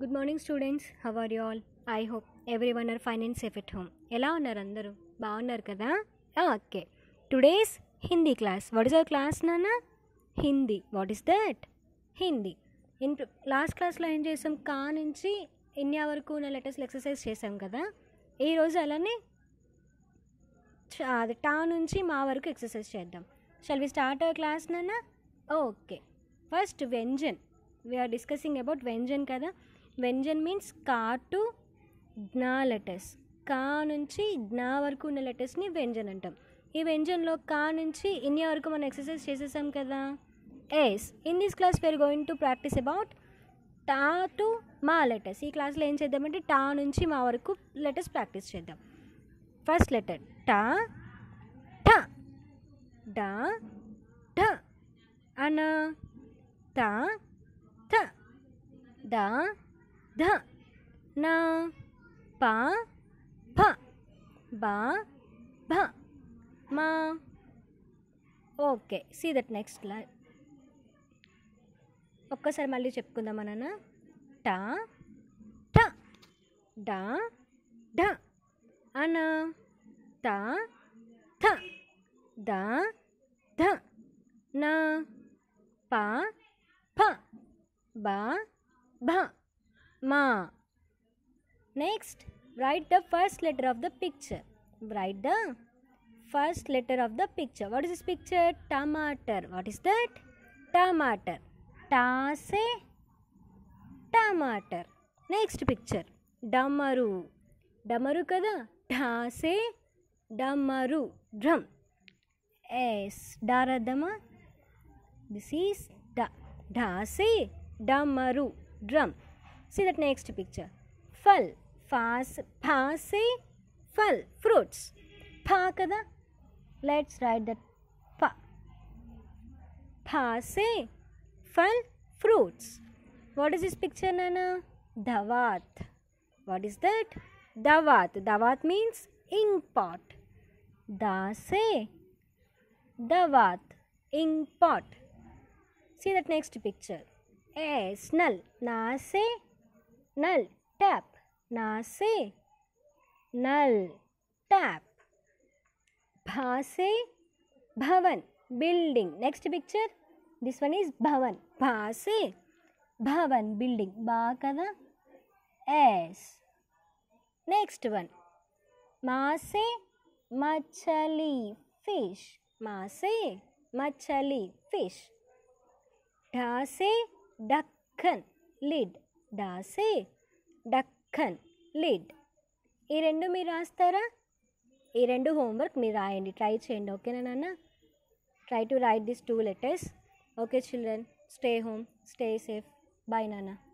Good morning students how are you all I hope everyone are fine and safe at home ఎలా ఉన్నారు అందరూ బాగున్నారు కదా okay today's Hindi class what is our class నాన్న Hindi what is that Hindi in last క్లాస్లో ఏం చేసాం కా నుంచి ఇన్యా వరకు ఉన్న లెటర్స్లు ఎక్సర్సైజ్ చేసాం కదా ఈరోజు అలానే అది టా నుంచి మా వరకు ఎక్సర్సైజ్ చేద్దాం shall we start our class నాన్న ఓకే ఫస్ట్ వ్యంజన్ వీఆర్ డిస్కసింగ్ అబౌట్ వ్యంజన్ కదా వెంజన్ మీన్స్ కా టు జ్ఞా లెటర్స్ కా నుంచి జ్ఞా వరకు ఉన్న లెటర్స్ని వెంజన్ అంటాం ఈ వెంజన్లో కా నుంచి ఇన్ని వరకు మనం ఎక్సర్సైజ్ చేసేసాం కదా yes in this class we're going to practice about టా టు మా లెటర్స్ ఈ క్లాస్లో ఏం చేద్దామంటే టా నుంచి మా వరకు లెటర్స్ ప్రాక్టీస్ చేద్దాం ఫస్ట్ లెటర్ టా ఠ డా ఠ అనా తా థ డా ధ న ప భ బా భ మ ఓకే సీ దట్ నెక్స్ట్ లా ఒక్కసారి మళ్ళీ చెప్పుకుందాం నాన్న ట ట డ ఢ అన త థ ద ధ న ప ఫ బ భ మా next write the first letter of the picture write the first letter of the picture what is this picture tomato what is that tomato ta se tomato next picture damaru damaru kada ta se damaru drum s daradama this is da da se damaru drum See that next picture. Phal. Fas, pase, phal. Fruits. Pakada. Let's write that pa. Pase, phal, fruits. What is this picture, Nana? Dawat. What is that? Dawat. Dawat means ink pot. Dase. Dawat, Ink pot. See that next picture. Eh, Snell. Nase. नल tap ना से नल tap भा से भवन building next picture this one is भवन भा से भवन बिल्डिंग बा कदा एस नेक्स्ट वन मा से मछली फिश मा से मछली फिश ढा से ढक्कन लिड దాసే డక్కన్ లిడ్ ఈ రెండు మీరు రాస్తారా ఈ రెండు హోంవర్క్ మీరు రాయండి ట్రై చేయండి ఓకేనా నాన్న try to write this two letters okay children stay home stay safe bye నాన్న